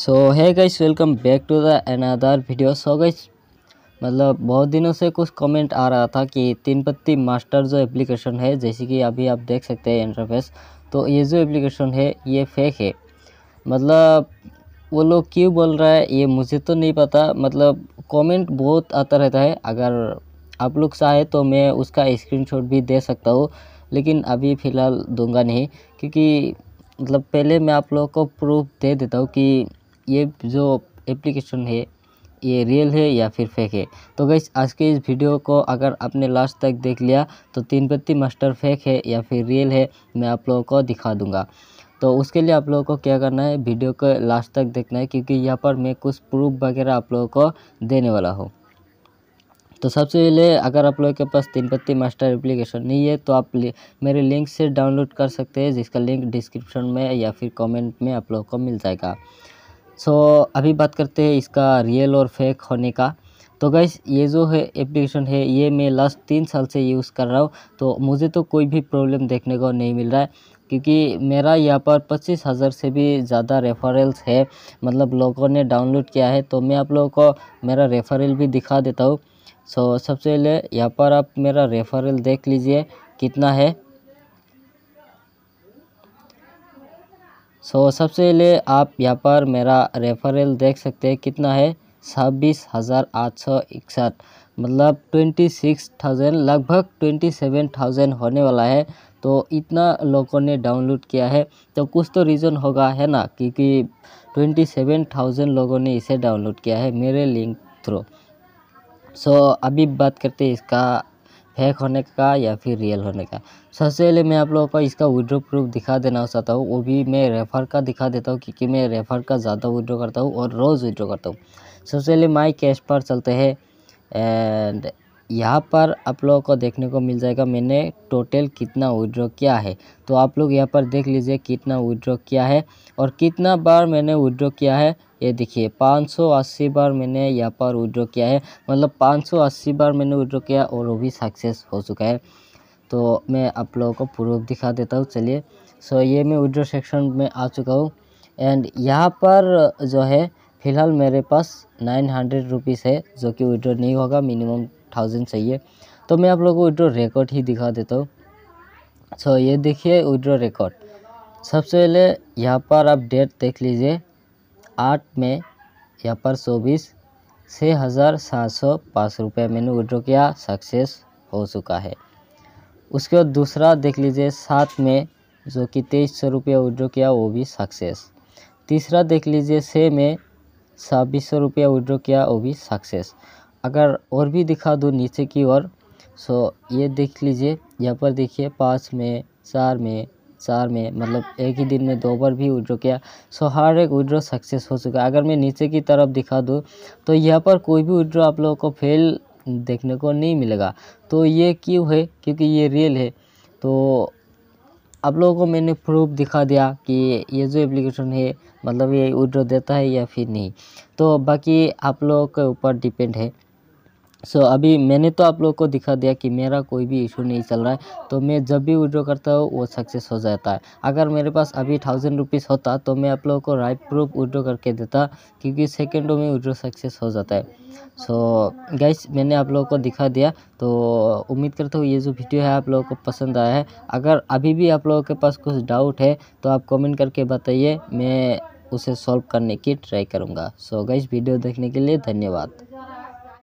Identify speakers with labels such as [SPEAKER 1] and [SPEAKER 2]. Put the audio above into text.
[SPEAKER 1] सो है guys welcome back to the another video so guys मतलब बहुत दिनों से कुछ कमेंट आ रहा था कि तीन पत्ती मास्टर जो एप्लीकेशन है जैसे कि अभी आप देख सकते हैं इंटरफेस तो ये जो एप्लीकेशन है ये फेक है मतलब वो लोग क्यों बोल रहा है ये मुझे तो नहीं पता मतलब कमेंट बहुत आता रहता है अगर आप लोग चाहे तो मैं उसका स्क्रीनशॉट भी दे सकता हूँ लेकिन अभी फ़िलहाल दूंगा नहीं क्योंकि मतलब पहले मैं आप लोगों को प्रूफ दे देता हूँ कि ये जो एप्लीकेशन है ये रियल है या फिर फेक है तो गैस आज के इस वीडियो को अगर आपने लास्ट तक देख लिया तो तीन पत्ती मास्टर फेक है या फिर रियल है मैं आप लोगों को दिखा दूंगा तो उसके लिए आप लोगों को क्या करना है वीडियो को लास्ट तक देखना है क्योंकि यहाँ पर मैं कुछ प्रूफ वगैरह आप लोगों को देने वाला हूँ तो सबसे पहले अगर आप लोगों के पास तीन पत्ती मास्टर एप्लीकेशन नहीं है तो आप मेरे लिंक से डाउनलोड कर सकते हैं जिसका लिंक डिस्क्रिप्शन में या फिर कमेंट में आप लोगों को मिल जाएगा सो अभी बात करते हैं इसका रियल और फेक होने का तो गैस ये जो है एप्लीकेशन है ये मैं लास्ट तीन साल से यूज़ कर रहा हूँ तो मुझे तो कोई भी प्रॉब्लम देखने को नहीं मिल रहा है क्योंकि मेरा यहाँ पर पच्चीस हज़ार से भी ज़्यादा रेफरल्स है मतलब लोगों ने डाउनलोड किया है तो मैं आप लोगों को मेरा रेफरल भी दिखा देता हूँ सो सबसे पहले यहाँ पर आप मेरा रेफरल देख लीजिए कितना है सो सबसे पहले आप यहाँ पर मेरा रेफरल देख सकते हैं कितना है छब्बीस हज़ार आठ सौ इकसठ मतलब ट्वेंटी सिक्स थाउजेंड लगभग ट्वेंटी सेवन थाउजेंड होने वाला है तो इतना लोगों ने डाउनलोड किया है तो कुछ तो रीज़न होगा है ना क्योंकि ट्वेंटी सेवन थाउजेंड लोगों ने इसे डाउनलोड किया है मेरे लिंक थ्रू सो अभी बात करते हैं इसका फेक होने का या फिर रियल होने का सबसे पहले मैं आप लोगों को इसका विड्रो प्रूफ दिखा देना चाहता हूँ वो भी मैं रेफ़र का दिखा देता हूँ क्योंकि मैं रेफ़र का ज़्यादा विड्रो करता हूँ और रोज़ विड्रो करता हूँ सबसे पहले माई कैश पर चलते हैं एंड यहाँ पर आप लोगों को देखने को मिल जाएगा मैंने टोटल कितना विड्रॉ किया है तो आप लोग यहाँ पर देख लीजिए कितना विड्रॉ किया है और कितना बार मैंने विड्रॉ किया है ये देखिए 580 बार मैंने यहाँ पर विड्रॉ किया है मतलब 580 बार मैंने विड्रॉ किया और वो भी सक्सेस हो चुका है तो मैं आप लोगों को प्रूफ दिखा देता हूँ चलिए सो ये मैं विड्रॉ सेक्शन में आ चुका हूँ एंड यहाँ पर जो है फ़िलहाल मेरे पास नाइन हंड्रेड रुपीज़ है जो कि विड्रॉ नहीं होगा मिनिमम थाउजेंड चाहिए तो मैं आप लोगों को विड्रो रिकॉर्ड ही दिखा देता हूँ सो ये देखिए विड्रो रिकॉर्ड सबसे पहले यहाँ पर आप डेट देख लीजिए आठ में यहाँ पर चौबीस छः हज़ार सात सौ पाँच रुपये मैंने विड्रॉ किया सक्सेस हो चुका है उसके बाद दूसरा देख लीजिए सात में जो कि तेईस सौ रुपया विड्रॉ किया वो भी सक्सेस तीसरा देख लीजिए छः में छब्बीस सौ रुपया विड्रॉ किया वो भी सक्सेस अगर और भी दिखा दूँ नीचे की ओर सो ये देख लीजिए यहाँ पर देखिए पाँच में चार में चार में मतलब एक ही दिन में दो बार भी विड्रो किया सो हर एक विड्रो सक्सेस हो चुका है अगर मैं नीचे की तरफ दिखा दूँ तो यहाँ पर कोई भी विड्रो आप लोगों को फेल देखने को नहीं मिलेगा तो ये क्यों है क्योंकि ये रियल है तो आप लोगों को मैंने प्रूफ दिखा दिया कि ये जो एप्लीकेशन है मतलब ये विड्रो देता है या फिर नहीं तो बाकी आप लोगों के ऊपर डिपेंड है सो so, अभी मैंने तो आप लोगों को दिखा दिया कि मेरा कोई भी इशू नहीं चल रहा है तो मैं जब भी विड्रो करता हूँ वो सक्सेस हो जाता है अगर मेरे पास अभी थाउजेंड रुपीज़ होता तो मैं आप लोगों को राइट प्रूफ विड्रो करके देता क्योंकि सेकेंडों में विड्रो सक्सेस हो जाता है सो so, गैस मैंने आप लोगों को दिखा दिया तो उम्मीद करता हूँ ये जो वीडियो है आप लोगों को पसंद आया है अगर अभी भी आप लोगों के पास कुछ डाउट है तो आप कॉमेंट करके बताइए मैं उसे सॉल्व करने की ट्राई करूँगा सो गैस वीडियो देखने के लिए धन्यवाद